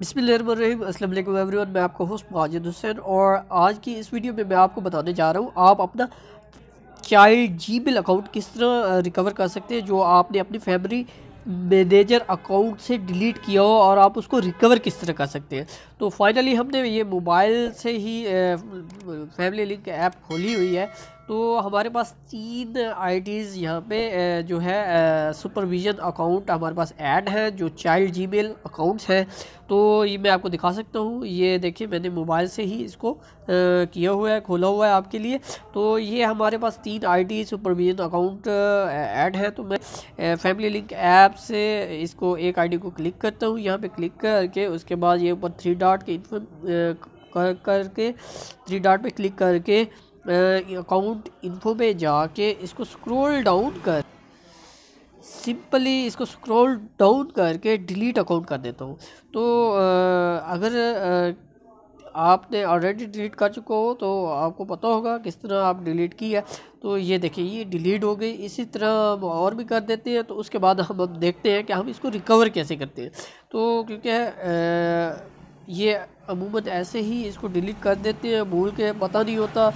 अस्सलाम वालेकुम एवरीवन मैं आपका होस्ट माजिद हुसैन और आज की इस वीडियो में मैं आपको बताने जा रहा हूँ आप अपना चाइल्ड जी मेल अकाउंट किस तरह रिकवर कर सकते हैं जो आपने अपनी फैमिली मैनेजर अकाउंट से डिलीट किया हो और आप उसको रिकवर किस तरह कर सकते हैं तो फाइनली हमने ये मोबाइल से ही फैमिली लिंक ऐप खोली हुई है तो हमारे पास तीन आईडीज़ यहाँ पे जो है सुपरविजन अकाउंट हमारे पास ऐड है जो चाइल्ड जीमेल अकाउंट्स हैं तो ये मैं आपको दिखा सकता हूँ ये देखिए मैंने मोबाइल से ही इसको किया हुआ है खोला हुआ है आपके लिए तो ये हमारे पास तीन आईडी सुपरविजन अकाउंट ऐड है तो मैं फैमिली लिंक ऐप से इसको एक आई को क्लिक करता हूँ यहाँ पर क्लिक करके उसके बाद ये ऊपर थ्री डॉट के इन्फॉर्म कर करके थ्री डॉट पर क्लिक करके अकाउंट इन्फो में जाके इसको स्क्रॉल डाउन कर सिंपली इसको स्क्रॉल डाउन करके डिलीट अकाउंट कर देता हूँ तो आ, अगर आ, आपने ऑलरेडी डिलीट कर चुका हो तो आपको पता होगा किस तरह आप डिलीट की है तो ये देखिए ये डिलीट हो गई इसी तरह हम और भी कर देते हैं तो उसके बाद हम अब देखते हैं कि हम इसको रिकवर कैसे करते हैं तो क्योंकि ये अमूमन ऐसे ही इसको डिलीट कर देते हैं भूल के पता नहीं होता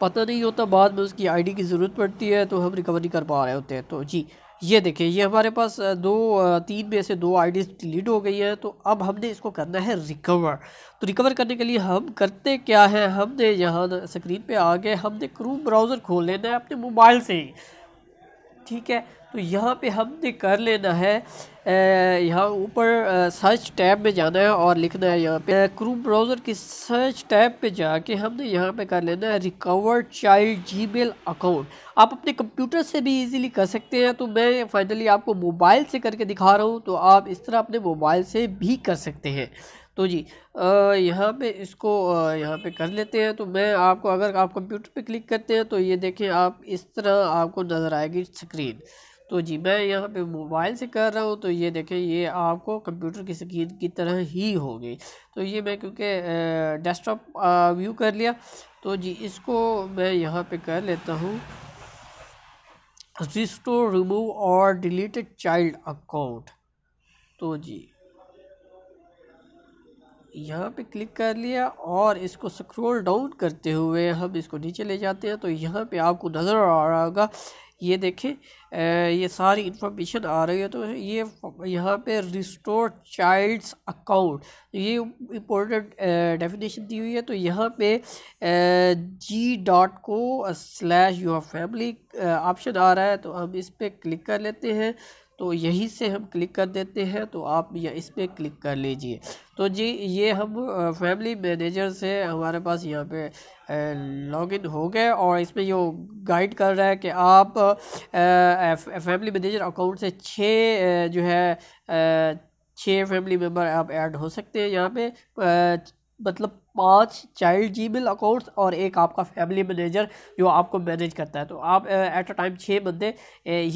पता नहीं होता बाद में उसकी आईडी की ज़रूरत पड़ती है तो हम रिकवरी कर पा रहे होते हैं तो जी ये देखिए ये हमारे पास दो तीन में से दो आईडी डिलीट हो गई है तो अब हमने इसको करना है रिकवर तो रिकवर करने के लिए हम करते क्या है हमने यहाँ स्क्रीन पे आ गए हमने क्रूम ब्राउज़र खोल लेना है अपने मोबाइल से ही ठीक है तो यहाँ पे हमने कर लेना है यहाँ ऊपर सर्च टैब में जाना है और लिखना है यहाँ पे क्रूम ब्राउज़र की सर्च टैब पे जाके हमने यहाँ पे कर लेना है रिकवर चाइल्ड जीमेल अकाउंट आप अपने कंप्यूटर से भी इजीली कर सकते हैं तो मैं फाइनली आपको मोबाइल से करके दिखा रहा हूँ तो आप इस तरह अपने मोबाइल से भी कर सकते हैं तो जी यहाँ पे इसको यहाँ पे कर लेते हैं तो मैं आपको अगर आप कंप्यूटर पे क्लिक करते हैं तो ये देखें आप इस तरह आपको नज़र आएगी स्क्रीन तो जी मैं यहाँ पे मोबाइल से कर रहा हूँ तो ये देखें ये आपको कंप्यूटर की स्क्रीन की तरह ही होगी तो ये मैं क्योंकि डेस्कटॉप व्यू कर लिया तो जी इसको मैं यहाँ पर कर लेता हूँ रिस्टोर रिमूव और डिलीटेड चाइल्ड अकाउंट तो जी यहाँ पे क्लिक कर लिया और इसको स्क्रॉल डाउन करते हुए हम इसको नीचे ले जाते हैं तो यहाँ पे आपको नज़र आ रहा होगा ये देखें ये सारी इंफॉर्मेशन आ रही है तो ये यहाँ पे रिस्टोर चाइल्ड्स अकाउंट ये इम्पोर्टेंट डेफिनेशन दी हुई है तो यहाँ पे G dot co slash your family option आ रहा है तो हम इस पर क्लिक कर लेते हैं तो यही से हम क्लिक कर देते हैं तो आप या इस पर क्लिक कर लीजिए तो जी ये हम फैमिली मैनेजर से हमारे पास यहाँ पे लॉगिन हो गए और इसमें जो गाइड कर रहा है कि आप फैमिली मैनेजर अकाउंट से छः जो है छः फैमिली मेम्बर आप ऐड हो सकते हैं यहाँ पे मतलब पांच चाइल्ड जीमेल अकाउंट्स और एक आपका फैमिली मैनेजर जो आपको मैनेज करता है तो आप एट अ टाइम छः बंदे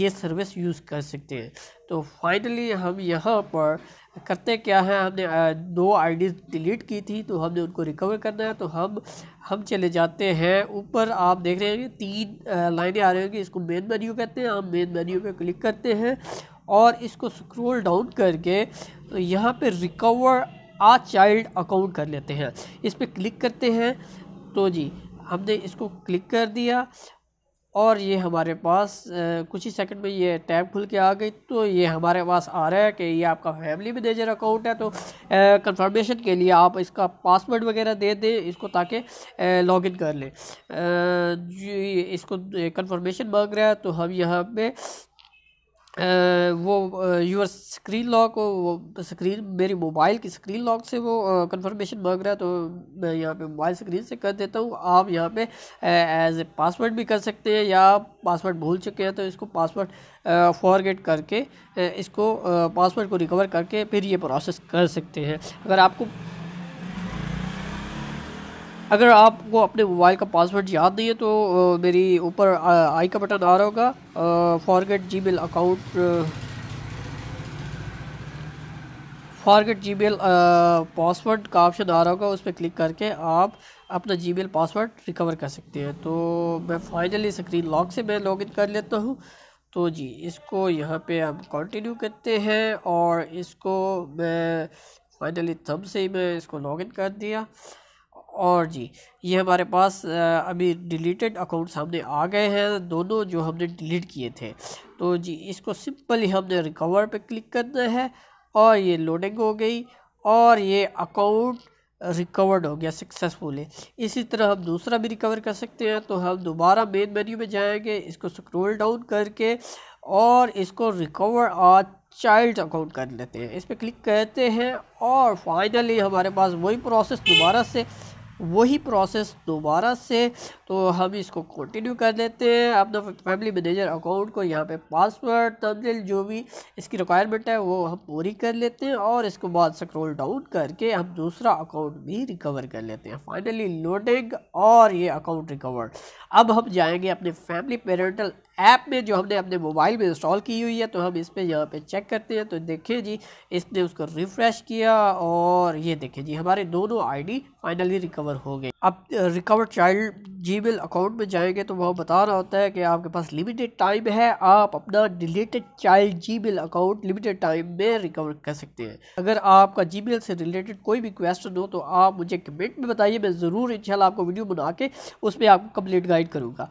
ये सर्विस यूज़ कर सकते हैं तो फाइनली हम यहाँ पर करते क्या है हमने दो आई डिलीट की थी तो हमने उनको रिकवर करना है तो हम हम चले जाते हैं ऊपर आप देख रहे हैं तीन लाइनें आ रही होंगी इसको मेन मेन्यू कहते हैं हम मेन मेन्यू पे क्लिक करते हैं और इसको स्क्रॉल डाउन करके तो यहाँ पे रिकवर आ चाइल्ड अकाउंट कर लेते हैं इस पर क्लिक करते हैं तो जी हमने इसको क्लिक कर दिया और ये हमारे पास कुछ ही सेकंड में ये टैब खुल के आ गई तो ये हमारे पास आ रहा है कि ये आपका फैमिली मैनेजर अकाउंट है तो कंफर्मेशन के लिए आप इसका पासवर्ड वगैरह दे दें इसको ताकि लॉग इन कर लें इसको कंफर्मेशन मांग रहा है तो हम यहाँ पे वो यूर स्क्रीन लॉक वो स्क्रीन मेरी मोबाइल की स्क्रीन लॉक से वो कंफर्मेशन मांग रहा है तो मैं यहाँ पे मोबाइल स्क्रीन से कर देता हूँ आप यहाँ पे एज ए पासवर्ड भी कर सकते हैं या पासवर्ड भूल चुके हैं तो इसको पासवर्ड फॉरगेट करके इसको पासवर्ड को रिकवर करके फिर ये प्रोसेस कर सकते हैं अगर आपको अगर आपको अपने मोबाइल का पासवर्ड याद नहीं है तो मेरी ऊपर आई का बटन आ रहा होगा forget Gmail account forget Gmail password का ऑप्शन आ रहा होगा उस पर क्लिक करके आप अपना जी मेल पासवर्ड रिकवर कर सकते हैं तो मैं फाइनली स्क्रीन लॉक से मैं लॉगिन कर लेता हूँ तो जी इसको यहाँ पे हम कंटिन्यू करते हैं और इसको मैं फाइनली थम से ही मैं इसको लॉगिन कर दिया और जी ये हमारे पास अभी डिलीटेड अकाउंट सामने आ गए हैं दोनों जो हमने डिलीट किए थे तो जी इसको सिंपली हमने रिकवर पे क्लिक करना है और ये लोडिंग हो गई और ये अकाउंट रिकवर्ड हो गया सक्सेसफुल है इसी तरह हम दूसरा भी रिकवर कर सकते हैं तो हम दोबारा मेन मेन्यू में जाएंगे इसको स्क्रोल डाउन करके और इसको रिकवर आ चाइल्ड अकाउंट कर लेते हैं इस पर क्लिक करते हैं और फाइनली हमारे पास वही प्रोसेस दोबारा से वही प्रोसेस दोबारा से तो हम इसको कंटिन्यू कर देते हैं अपना फैमिली मैनेजर अकाउंट को यहाँ पे पासवर्ड तब्दील जो भी इसकी रिक्वायरमेंट है वो हम पूरी कर लेते हैं और इसको बाद स्क्रोल डाउन करके हम दूसरा अकाउंट भी रिकवर कर लेते हैं फाइनली लोडिंग और ये अकाउंट रिकवर अब हम जाएंगे अपने फैमिली पेरेंटल ऐप में जो हमने अपने मोबाइल में इंस्टॉल की हुई है तो हम इस पर यहाँ पे चेक करते हैं तो देखिए जी इसने उसको रिफ़्रेश किया और ये देखिए जी हमारे दोनों आईडी फाइनली रिकवर हो गए अब रिकवर चाइल्ड जीमेल अकाउंट में जाएंगे तो वह बता रहा होता है कि आपके पास लिमिटेड टाइम है आप अपना deleted child G account limited time में रिकवर कर सकते हैं अगर आपका जी से रिलेटेड कोई भी क्वेश्चन हो तो आप मुझे कमेंट में बताइए मैं ज़रूर इन आपको वीडियो बना के उसमें आपको कम्प्लीट गाइड करूँगा